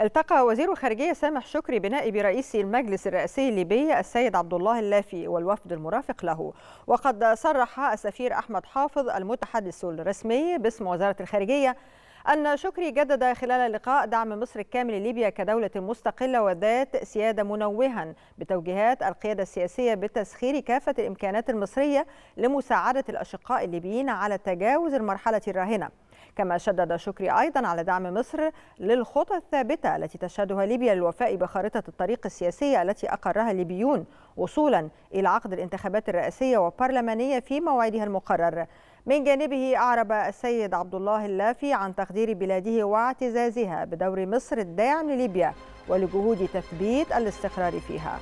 التقى وزير الخارجية سامح شكري بنائب رئيس المجلس الرئاسي الليبي السيد عبد الله اللافي والوفد المرافق له وقد صرح السفير أحمد حافظ المتحدث الرسمي باسم وزارة الخارجية أن شكري جدد خلال اللقاء دعم مصر الكامل لليبيا كدولة مستقلة وذات سيادة منوها بتوجيهات القيادة السياسية بتسخير كافة الإمكانات المصرية لمساعدة الأشقاء الليبيين على تجاوز المرحلة الراهنة كما شدد شكري أيضا على دعم مصر للخطى الثابتة التي تشهدها ليبيا للوفاء بخارطة الطريق السياسية التي أقرها الليبيون وصولا إلى عقد الانتخابات الرئاسية والبرلمانية في موعدها المقرر من جانبه أعرب السيد عبد الله اللافي عن تقدير بلاده واعتزازها بدور مصر الداعم لليبيا ولجهود تثبيت الاستقرار فيها